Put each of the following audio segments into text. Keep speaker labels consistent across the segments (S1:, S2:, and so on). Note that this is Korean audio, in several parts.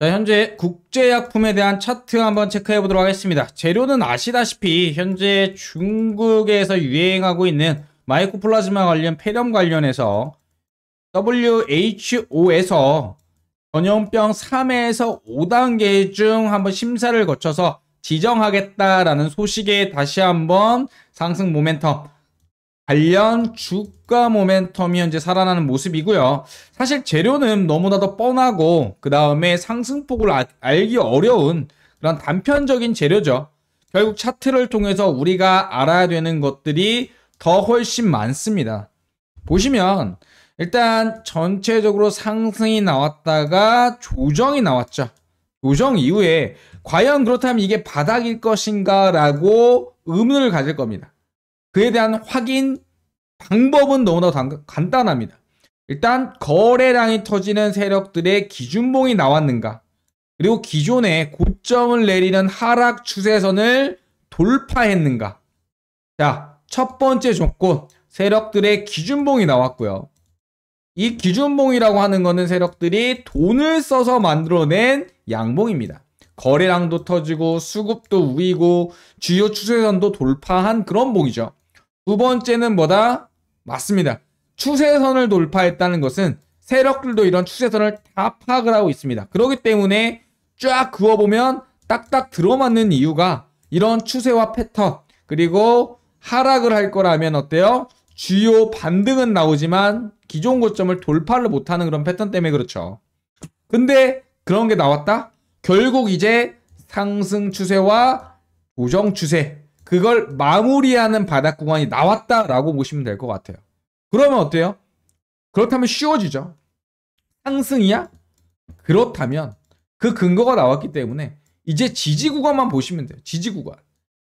S1: 자, 현재 국제약품에 대한 차트 한번 체크해 보도록 하겠습니다. 재료는 아시다시피 현재 중국에서 유행하고 있는 마이코플라즈마 관련 폐렴 관련해서 WHO에서 전염병 3에서 5단계 중 한번 심사를 거쳐서 지정하겠다라는 소식에 다시 한번 상승 모멘텀 관련 주가 모멘텀이 현재 살아나는 모습이고요. 사실 재료는 너무나도 뻔하고 그 다음에 상승폭을 아, 알기 어려운 그런 단편적인 재료죠. 결국 차트를 통해서 우리가 알아야 되는 것들이 더 훨씬 많습니다. 보시면 일단 전체적으로 상승이 나왔다가 조정이 나왔죠. 조정 이후에 과연 그렇다면 이게 바닥일 것인가 라고 의문을 가질 겁니다. 그에 대한 확인 방법은 너무나 간단합니다. 일단 거래량이 터지는 세력들의 기준봉이 나왔는가 그리고 기존에 고점을 내리는 하락 추세선을 돌파했는가 자, 첫 번째 조건 세력들의 기준봉이 나왔고요. 이 기준봉이라고 하는 것은 세력들이 돈을 써서 만들어낸 양봉입니다. 거래량도 터지고 수급도 우위고 주요 추세선도 돌파한 그런 봉이죠. 두 번째는 뭐다? 맞습니다. 추세선을 돌파했다는 것은 세력들도 이런 추세선을 다 파악을 하고 있습니다. 그렇기 때문에 쫙 그어보면 딱딱 들어맞는 이유가 이런 추세와 패턴 그리고 하락을 할 거라면 어때요? 주요 반등은 나오지만 기존 고점을 돌파를 못하는 그런 패턴 때문에 그렇죠. 근데 그런 게 나왔다? 결국 이제 상승 추세와 조정 추세 그걸 마무리하는 바닥구간이 나왔다라고 보시면 될 것 같아요. 그러면 어때요? 그렇다면 쉬워지죠. 상승이야? 그렇다면 그 근거가 나왔기 때문에 이제 지지구간만 보시면 돼요. 지지구간.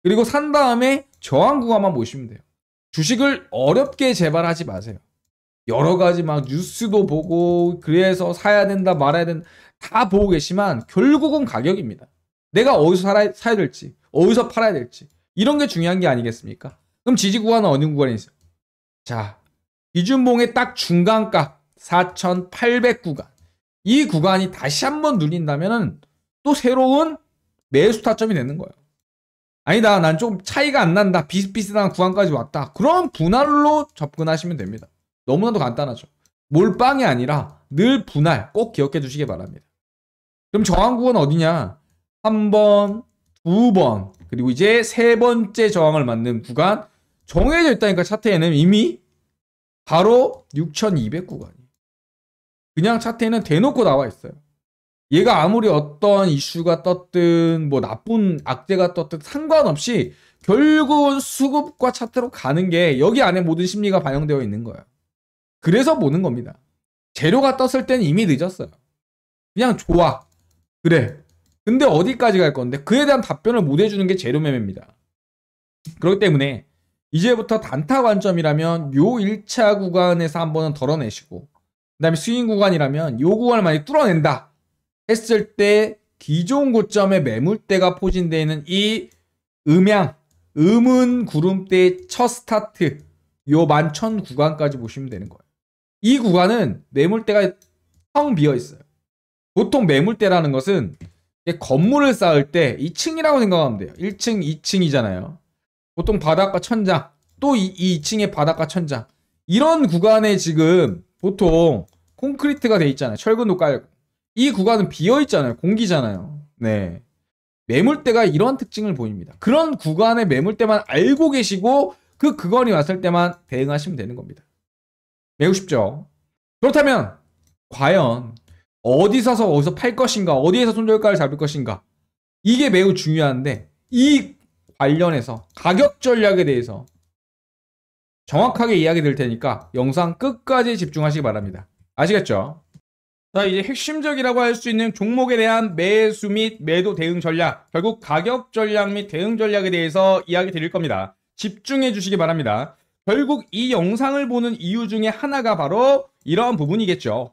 S1: 그리고 산 다음에 저항구간만 보시면 돼요. 주식을 어렵게 재발하지 마세요. 여러 가지 막 뉴스도 보고 그래서 사야 된다 말아야 된다 다 보고 계시지만 결국은 가격입니다. 내가 어디서 살아, 사야 될지 어디서 팔아야 될지 이런 게 중요한 게 아니겠습니까? 그럼 지지 구간은 어느 구간에 있어요? 자, 이준봉의 딱 중간값 4,800 구간. 이 구간이 다시 한번 눌린다면은 또 새로운 매수 타점이 되는 거예요. 아니다. 난 좀 차이가 안 난다. 비슷비슷한 구간까지 왔다. 그런 분할로 접근하시면 됩니다. 너무나도 간단하죠. 몰빵이 아니라 늘 분할 꼭 기억해 주시기 바랍니다. 그럼 저항구는 어디냐? 3번, 2번, 그리고 이제 세 번째 저항을 맞는 구간 정해져 있다니까 차트에는 이미 바로 6200 구간이에요. 그냥 차트에는 대놓고 나와 있어요. 얘가 아무리 어떤 이슈가 떴든 뭐 나쁜 악재가 떴든 상관없이 결국은 수급과 차트로 가는 게 여기 안에 모든 심리가 반영되어 있는 거예요. 그래서 보는 겁니다. 재료가 떴을 땐 이미 늦었어요. 그냥 좋아. 그래. 근데 어디까지 갈 건데 그에 대한 답변을 못 해주는 게 제로매매입니다. 그렇기 때문에 이제부터 단타 관점이라면 요 1차 구간에서 한번은 덜어내시고 그 다음에 스윙 구간이라면 요 구간을 많이 뚫어낸다 했을 때 기존 고점의 매물대가 포진되어 있는 이음향 음은 구름대의 첫 스타트 요 만천 구간까지 보시면 되는 거예요. 이 구간은 매물대가 텅 비어 있어요. 보통 매물대라는 것은 건물을 쌓을 때 2층이라고 생각하면 돼요. 1층, 2층이잖아요. 보통 바닷가 천장, 또 이, 이 2층의 바닷가 천장. 이런 구간에 지금 보통 콘크리트가 돼 있잖아요. 철근도 깔고. 이 구간은 비어 있잖아요. 공기잖아요. 네. 매물대가 이런 특징을 보입니다. 그런 구간의 매물대만 알고 계시고 그 그건이 왔을 때만 대응하시면 되는 겁니다. 매우 쉽죠. 그렇다면 과연 어디 사서 어디서 팔 것인가, 어디에서 손절가를 잡을 것인가. 이게 매우 중요한데, 이 관련해서 가격 전략에 대해서 정확하게 이야기 드릴 테니까 영상 끝까지 집중하시기 바랍니다. 아시겠죠? 자, 이제 핵심적이라고 할 수 있는 종목에 대한 매수 및 매도 대응 전략, 결국 가격 전략 및 대응 전략에 대해서 이야기 드릴 겁니다. 집중해 주시기 바랍니다. 결국 이 영상을 보는 이유 중에 하나가 바로 이러한 부분이겠죠.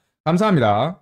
S1: 감사합니다.